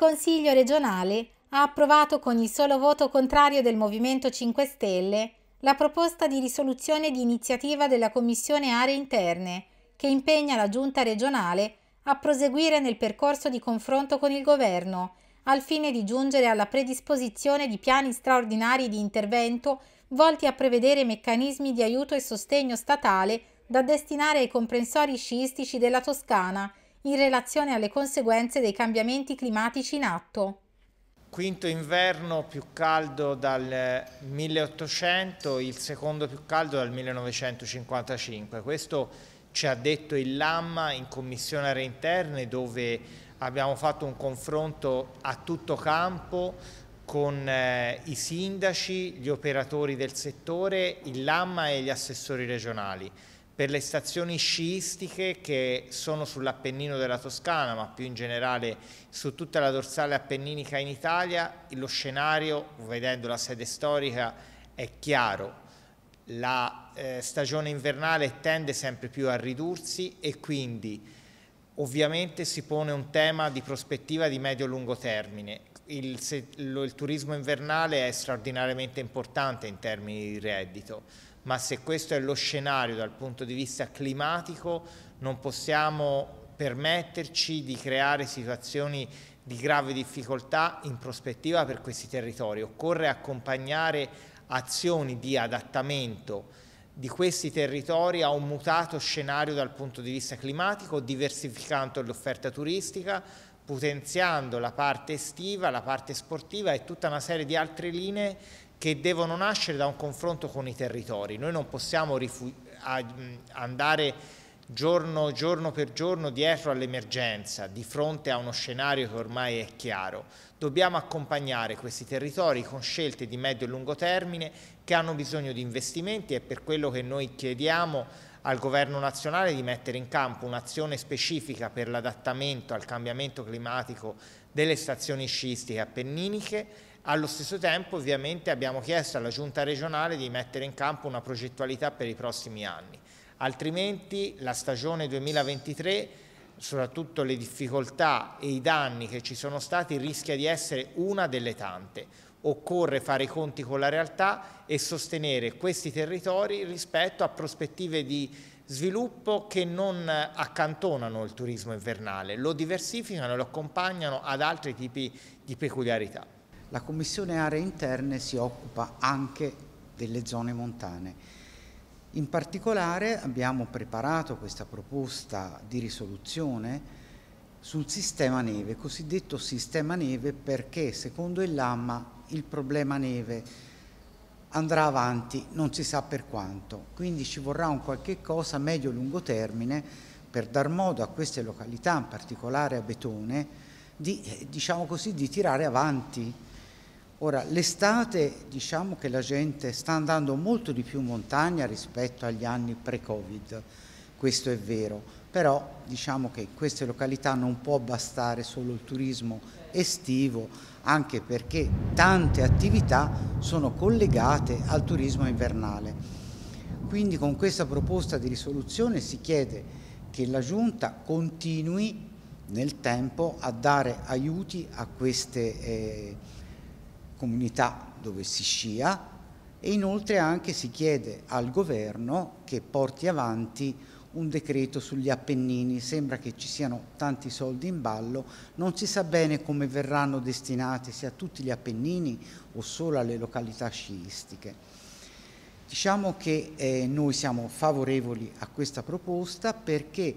Consiglio regionale ha approvato con il solo voto contrario del Movimento 5 Stelle la proposta di risoluzione di iniziativa della Commissione Aree Interne, che impegna la Giunta regionale a proseguire nel percorso di confronto con il Governo, al fine di giungere alla predisposizione di piani straordinari di intervento volti a prevedere meccanismi di aiuto e sostegno statale da destinare ai comprensori sciistici della Toscana in relazione alle conseguenze dei cambiamenti climatici in atto. Quinto inverno più caldo dal 1800, eh, il secondo più caldo dal 1955. Questo ci ha detto il Lamma in commissione aree interne dove abbiamo fatto un confronto a tutto campo con eh, i sindaci, gli operatori del settore, il Lamma e gli assessori regionali per le stazioni sciistiche che sono sull'Appennino della Toscana, ma più in generale su tutta la dorsale appenninica in Italia, lo scenario, vedendo la sede storica, è chiaro. La eh, stagione invernale tende sempre più a ridursi e quindi ovviamente si pone un tema di prospettiva di medio-lungo termine. Il, se, lo, il turismo invernale è straordinariamente importante in termini di reddito ma se questo è lo scenario dal punto di vista climatico non possiamo permetterci di creare situazioni di grave difficoltà in prospettiva per questi territori. Occorre accompagnare azioni di adattamento di questi territori a un mutato scenario dal punto di vista climatico, diversificando l'offerta turistica, potenziando la parte estiva, la parte sportiva e tutta una serie di altre linee che devono nascere da un confronto con i territori. Noi non possiamo andare giorno, giorno per giorno dietro all'emergenza, di fronte a uno scenario che ormai è chiaro. Dobbiamo accompagnare questi territori con scelte di medio e lungo termine che hanno bisogno di investimenti e per quello che noi chiediamo al governo nazionale di mettere in campo un'azione specifica per l'adattamento al cambiamento climatico delle stazioni sciistiche appenniniche allo stesso tempo ovviamente abbiamo chiesto alla Giunta regionale di mettere in campo una progettualità per i prossimi anni, altrimenti la stagione 2023, soprattutto le difficoltà e i danni che ci sono stati, rischia di essere una delle tante. Occorre fare i conti con la realtà e sostenere questi territori rispetto a prospettive di sviluppo che non accantonano il turismo invernale, lo diversificano e lo accompagnano ad altri tipi di peculiarità. La Commissione Aree Interne si occupa anche delle zone montane. In particolare abbiamo preparato questa proposta di risoluzione sul sistema neve, cosiddetto sistema neve perché secondo il Lama il problema neve andrà avanti non si sa per quanto, quindi ci vorrà un qualche cosa medio-lungo termine per dar modo a queste località, in particolare a Betone, di, eh, diciamo così, di tirare avanti Ora, l'estate diciamo che la gente sta andando molto di più in montagna rispetto agli anni pre-Covid, questo è vero, però diciamo che in queste località non può bastare solo il turismo estivo, anche perché tante attività sono collegate al turismo invernale. Quindi con questa proposta di risoluzione si chiede che la Giunta continui nel tempo a dare aiuti a queste eh, comunità dove si scia e inoltre anche si chiede al governo che porti avanti un decreto sugli Appennini, sembra che ci siano tanti soldi in ballo, non si sa bene come verranno destinati sia a tutti gli Appennini o solo alle località sciistiche. Diciamo che eh, noi siamo favorevoli a questa proposta perché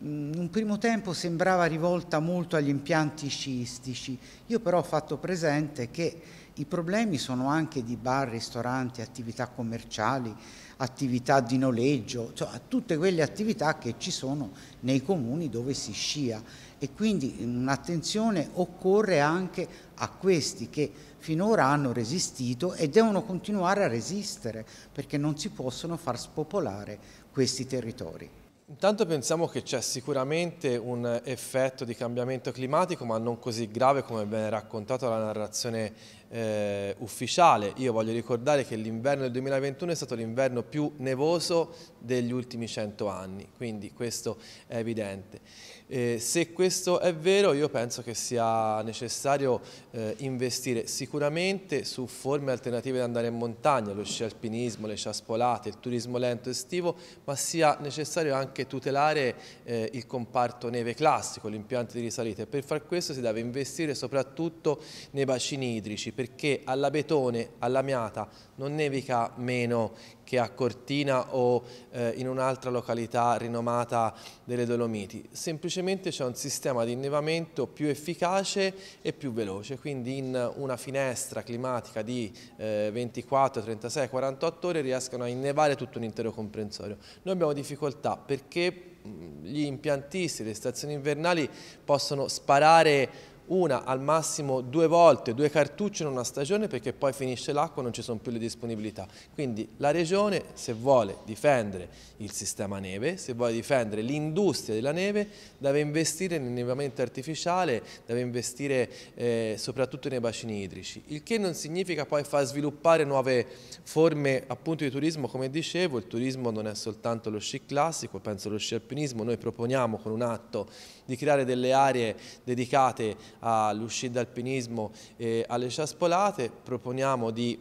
in mm, un primo tempo sembrava rivolta molto agli impianti sciistici, io però ho fatto presente che i problemi sono anche di bar, ristoranti, attività commerciali, attività di noleggio, cioè tutte quelle attività che ci sono nei comuni dove si scia e quindi mm, un'attenzione occorre anche a questi che finora hanno resistito e devono continuare a resistere perché non si possono far spopolare questi territori. Intanto pensiamo che c'è sicuramente un effetto di cambiamento climatico, ma non così grave come viene raccontato dalla narrazione eh, ufficiale. Io voglio ricordare che l'inverno del 2021 è stato l'inverno più nevoso degli ultimi 100 anni, quindi questo è evidente. Eh, se questo è vero io penso che sia necessario eh, investire sicuramente su forme alternative di andare in montagna, lo sci alpinismo, le ciaspolate, il turismo lento estivo, ma sia necessario anche tutelare eh, il comparto neve classico, l'impianto di risalita e per far questo si deve investire soprattutto nei bacini idrici perché alla Betone, alla Miata, non nevica meno che a Cortina o eh, in un'altra località rinomata delle Dolomiti. Semplicemente c'è un sistema di innevamento più efficace e più veloce, quindi in una finestra climatica di eh, 24, 36, 48 ore riescono a innevare tutto un intero comprensorio. Noi abbiamo difficoltà perché mm, gli impiantisti, le stazioni invernali possono sparare una al massimo due volte, due cartucce in una stagione perché poi finisce l'acqua e non ci sono più le disponibilità. Quindi la regione se vuole difendere il sistema neve, se vuole difendere l'industria della neve, deve investire nell'innevamento artificiale, deve investire eh, soprattutto nei bacini idrici, il che non significa poi far sviluppare nuove forme appunto di turismo, come dicevo, il turismo non è soltanto lo sci classico, penso allo sci alpinismo, noi proponiamo con un atto di creare delle aree dedicate all'uscita alpinismo e alle ciaspolate, proponiamo di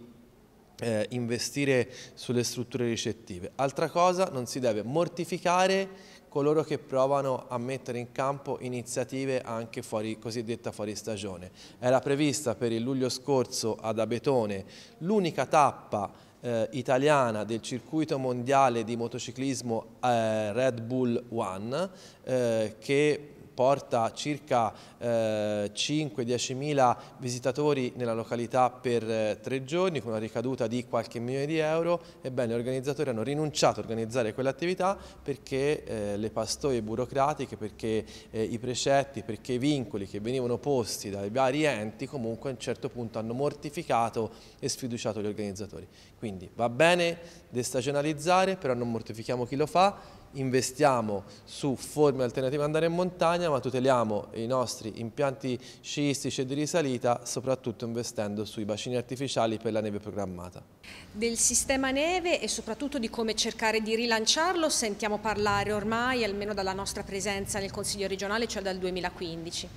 eh, investire sulle strutture ricettive. Altra cosa, non si deve mortificare coloro che provano a mettere in campo iniziative anche fuori, cosiddetta fuori stagione. Era prevista per il luglio scorso ad Abetone l'unica tappa eh, italiana del circuito mondiale di motociclismo eh, Red Bull One eh, che porta circa eh, 5-10 mila visitatori nella località per eh, tre giorni con una ricaduta di qualche milione di euro, ebbene gli organizzatori hanno rinunciato a organizzare quell'attività perché eh, le pastoie burocratiche, perché eh, i precetti, perché i vincoli che venivano posti dai vari enti comunque a un certo punto hanno mortificato e sfiduciato gli organizzatori. Quindi va bene destagionalizzare, però non mortifichiamo chi lo fa, investiamo su forme alternative ad andare in montagna ma tuteliamo i nostri impianti sciistici e di risalita soprattutto investendo sui bacini artificiali per la neve programmata. Del sistema neve e soprattutto di come cercare di rilanciarlo sentiamo parlare ormai almeno dalla nostra presenza nel Consiglio regionale cioè dal 2015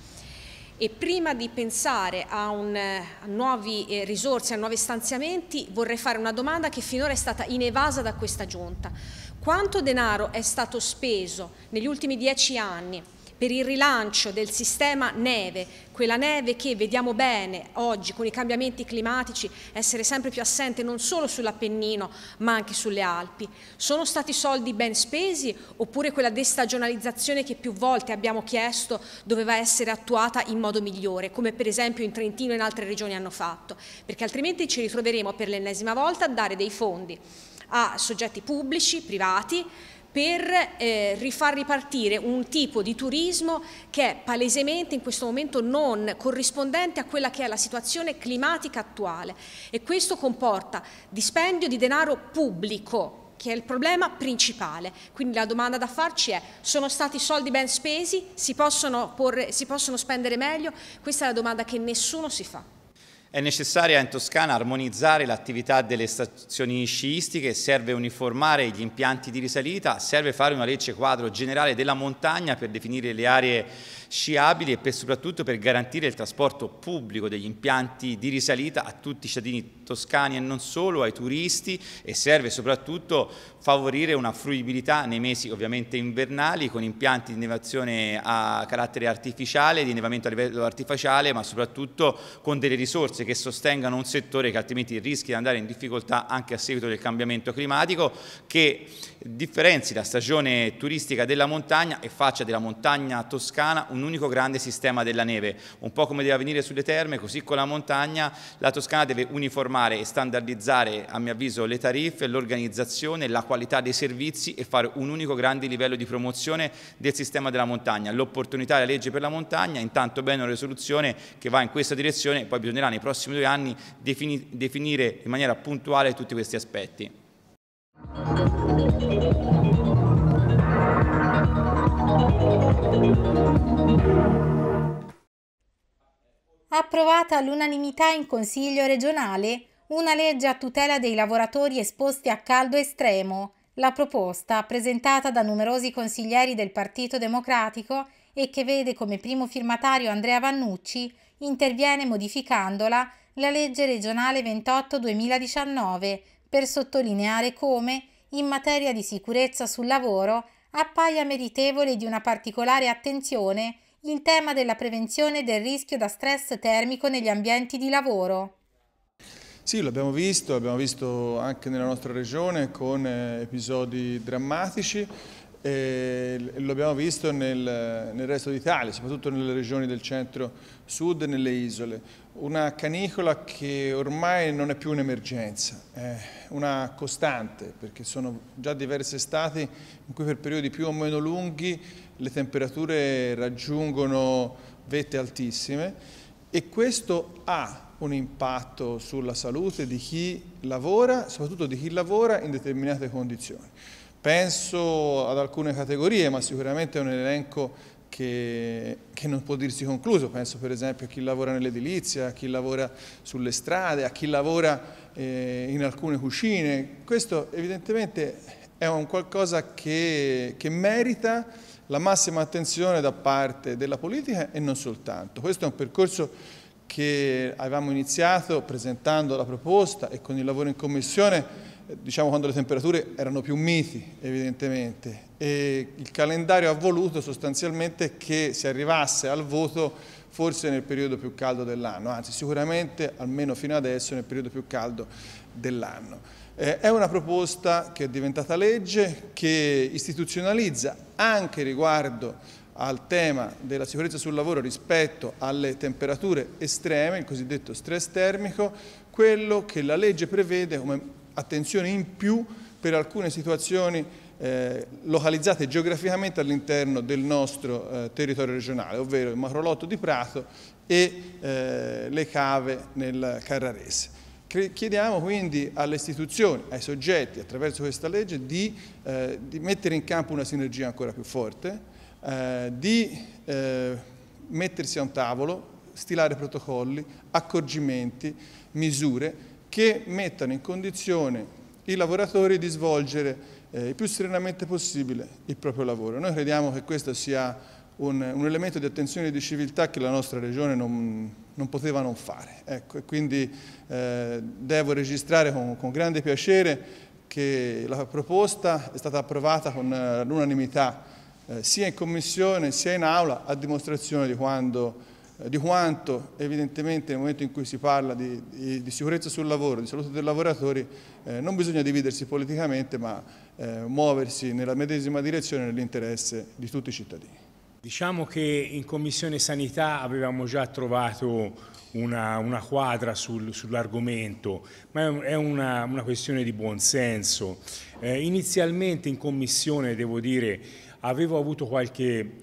e prima di pensare a, un, a nuove eh, risorse, a nuovi stanziamenti, vorrei fare una domanda che finora è stata inevasa da questa giunta quanto denaro è stato speso negli ultimi dieci anni per il rilancio del sistema neve, quella neve che vediamo bene oggi con i cambiamenti climatici essere sempre più assente non solo sull'Appennino ma anche sulle Alpi. Sono stati soldi ben spesi oppure quella destagionalizzazione che più volte abbiamo chiesto doveva essere attuata in modo migliore, come per esempio in Trentino e in altre regioni hanno fatto, perché altrimenti ci ritroveremo per l'ennesima volta a dare dei fondi a soggetti pubblici, privati, per eh, rifar ripartire un tipo di turismo che è palesemente in questo momento non corrispondente a quella che è la situazione climatica attuale e questo comporta dispendio di denaro pubblico che è il problema principale. Quindi la domanda da farci è, sono stati soldi ben spesi? Si possono, porre, si possono spendere meglio? Questa è la domanda che nessuno si fa. È necessaria in Toscana armonizzare l'attività delle stazioni sciistiche, serve uniformare gli impianti di risalita, serve fare una legge quadro generale della montagna per definire le aree sciabili e per, soprattutto per garantire il trasporto pubblico degli impianti di risalita a tutti i cittadini toscani e non solo, ai turisti e serve soprattutto favorire una fruibilità nei mesi ovviamente invernali con impianti di innevazione a carattere artificiale, di innevamento a livello artificiale ma soprattutto con delle risorse risorse che sostengano un settore che altrimenti rischia di andare in difficoltà anche a seguito del cambiamento climatico, che differenzi la stagione turistica della montagna e faccia della montagna toscana un unico grande sistema della neve. Un po' come deve avvenire sulle terme, così con la montagna la Toscana deve uniformare e standardizzare, a mio avviso, le tariffe, l'organizzazione, la qualità dei servizi e fare un unico grande livello di promozione del sistema della montagna. L'opportunità è la legge per la montagna, intanto bene una risoluzione che va in questa direzione, poi bisognerà nei prossimi prossimi due anni defini definire in maniera puntuale tutti questi aspetti. Approvata all'unanimità in Consiglio regionale una legge a tutela dei lavoratori esposti a caldo estremo. La proposta, presentata da numerosi consiglieri del Partito Democratico e che vede come primo firmatario Andrea Vannucci, interviene modificandola la legge regionale 28-2019 per sottolineare come, in materia di sicurezza sul lavoro, appaia meritevole di una particolare attenzione il tema della prevenzione del rischio da stress termico negli ambienti di lavoro. Sì, l'abbiamo visto, l'abbiamo visto anche nella nostra regione con eh, episodi drammatici e lo abbiamo visto nel, nel resto d'Italia, soprattutto nelle regioni del centro-sud e nelle isole. Una canicola che ormai non è più un'emergenza, è una costante, perché sono già diverse estati in cui per periodi più o meno lunghi le temperature raggiungono vette altissime e questo ha un impatto sulla salute di chi lavora, soprattutto di chi lavora in determinate condizioni. Penso ad alcune categorie, ma sicuramente è un elenco che, che, non può dirsi concluso, penso per esempio a chi lavora nell'edilizia, a chi lavora sulle strade, a chi lavora eh, in alcune cucine, questo evidentemente è un qualcosa che, che merita la massima attenzione da parte della politica e non soltanto. Questo è un percorso che avevamo iniziato presentando la proposta e con il lavoro in commissione diciamo quando le temperature erano più miti evidentemente e il calendario ha voluto sostanzialmente che si arrivasse al voto forse nel periodo più caldo dell'anno, anzi sicuramente almeno fino adesso nel periodo più caldo dell'anno. Eh, è una proposta che è diventata legge, che istituzionalizza anche riguardo al tema della sicurezza sul lavoro rispetto alle temperature estreme, il cosiddetto stress termico, quello che la legge prevede come attenzione in più per alcune situazioni eh, localizzate geograficamente all'interno del nostro eh, territorio regionale, ovvero il macrolotto di Prato e eh, le cave nel Carrarese. Chiediamo quindi alle istituzioni, ai soggetti, attraverso questa legge, di, eh, di mettere in campo una sinergia ancora più forte, eh, di eh, mettersi a un tavolo, stilare protocolli, accorgimenti, misure che mettano in condizione i lavoratori di svolgere eh, il più serenamente possibile il proprio lavoro. Noi crediamo che questo sia un, un elemento di attenzione e di civiltà che la nostra regione non, non poteva non fare. Ecco, quindi eh, devo registrare con, con grande piacere che la proposta è stata approvata con eh, l'unanimità eh, sia in commissione sia in aula a dimostrazione di quando di quanto evidentemente nel momento in cui si parla di, di, di sicurezza sul lavoro, di salute dei lavoratori, eh, non bisogna dividersi politicamente ma eh, muoversi nella medesima direzione nell'interesse di tutti i cittadini. Diciamo che in Commissione Sanità avevamo già trovato una, una quadra sul, sull'argomento, ma è una, una, questione di buonsenso. Eh, inizialmente in Commissione, devo dire, avevo avuto qualche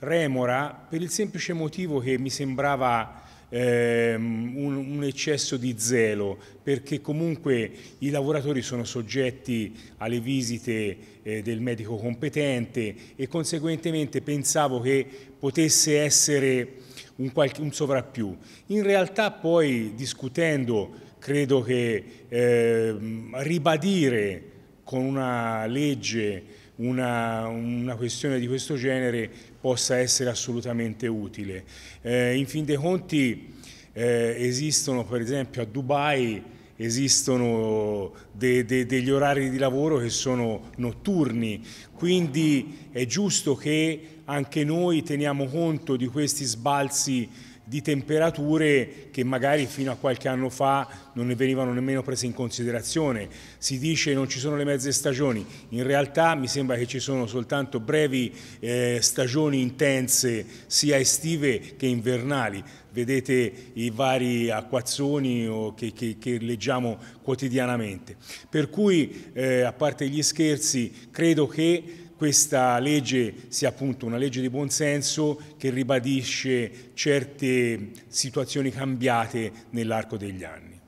remora per il semplice motivo che mi sembrava ehm, un, un, eccesso di zelo, perché comunque i lavoratori sono soggetti alle visite eh, del medico competente e conseguentemente pensavo che potesse essere un, qualche, un sovrappiù. In realtà poi discutendo credo che eh, ribadire con una legge una, una, questione di questo genere possa essere assolutamente utile. Eh, in fin dei conti eh, esistono per esempio a Dubai esistono de, de, degli orari di lavoro che sono notturni, quindi è giusto che anche noi teniamo conto di questi sbalzi di temperature che magari fino a qualche anno fa non ne venivano nemmeno prese in considerazione. Si dice non ci sono le mezze stagioni, in realtà mi sembra che ci sono soltanto brevi eh, stagioni intense sia estive che invernali. Vedete i vari acquazzoni che, che, che leggiamo quotidianamente. Per cui, eh, a parte gli scherzi, credo che questa legge sia appunto una legge di buonsenso che ribadisce certe situazioni cambiate nell'arco degli anni.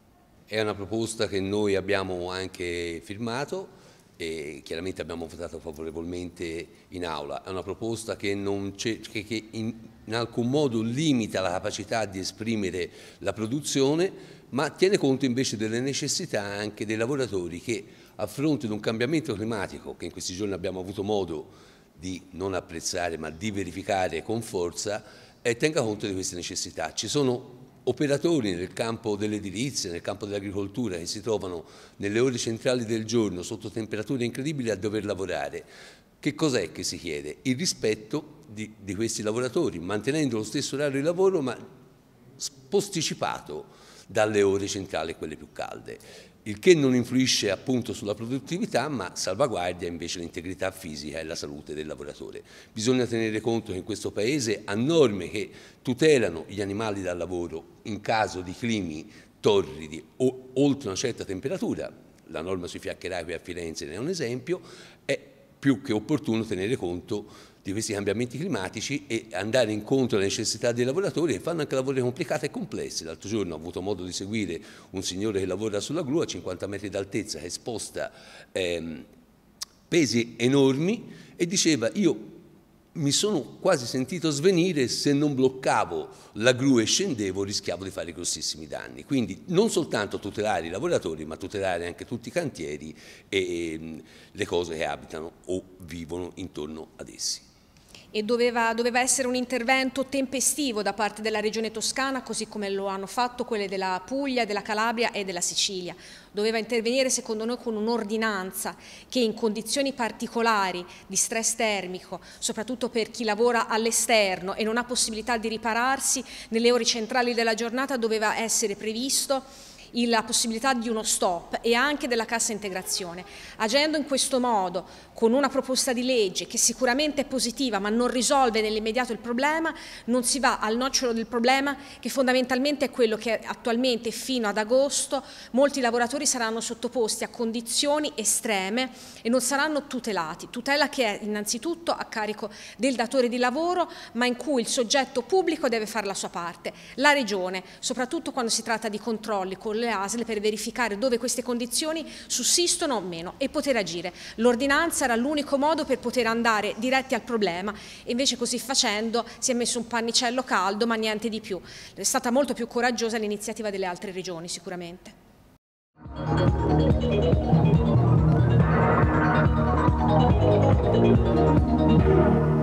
È una proposta che noi abbiamo anche firmato e chiaramente abbiamo votato favorevolmente in aula. È una proposta che, che, che in, in alcun modo limita la capacità di esprimere la produzione, ma tiene conto invece delle necessità anche dei lavoratori che a fronte di un cambiamento climatico che in questi giorni abbiamo avuto modo di non apprezzare ma di verificare con forza, e eh, tenga conto di queste necessità. Ci sono operatori nel campo dell'edilizia, nel campo dell'agricoltura che si trovano nelle ore centrali del giorno sotto temperature incredibili a dover lavorare. Che cos'è che si chiede? Il rispetto di, di questi lavoratori, mantenendo lo stesso orario di lavoro ma posticipato dalle ore centrali a quelle più calde il che non influisce appunto sulla produttività ma salvaguardia invece l'integrità fisica e la salute del lavoratore. Bisogna tenere conto che in questo Paese ha norme che tutelano gli animali dal lavoro in caso di climi torridi o oltre una certa temperatura, la norma sui fiaccheracque a Firenze ne è un esempio, è più che opportuno tenere conto di questi cambiamenti climatici e andare incontro alle necessità dei lavoratori che fanno anche lavori complicati e complessi. L'altro giorno ho avuto modo di seguire un signore che lavora sulla gru a 50 metri d'altezza, che sposta ehm, pesi enormi e diceva io mi sono quasi sentito svenire se non bloccavo la gru e scendevo rischiavo di fare grossissimi danni. Quindi non soltanto tutelare i lavoratori ma tutelare anche tutti i cantieri e ehm, le cose che abitano o vivono intorno ad essi e doveva, doveva, essere un intervento tempestivo da parte della regione toscana, così come lo hanno fatto quelle della Puglia, della Calabria e della Sicilia. Doveva intervenire secondo noi con un'ordinanza che in condizioni particolari di stress termico, soprattutto per chi lavora all'esterno e non ha possibilità di ripararsi, nelle ore centrali della giornata doveva essere previsto la possibilità di uno stop e anche della cassa integrazione. Agendo in questo modo, con una proposta di legge che sicuramente è positiva ma non risolve nell'immediato il problema, non si va al nocciolo del problema che fondamentalmente è quello che attualmente fino ad agosto molti lavoratori saranno sottoposti a condizioni estreme e non saranno tutelati. Tutela che è innanzitutto a carico del datore di lavoro ma in cui il soggetto pubblico deve fare la sua parte. La Regione, soprattutto quando si tratta di controlli con le ASL per verificare dove queste condizioni sussistono o meno e poter agire. L'ordinanza era l'unico modo per poter andare diretti al problema e invece così facendo si è messo un pannicello caldo ma niente di più. È stata molto più coraggiosa l'iniziativa delle altre regioni sicuramente. Thank you.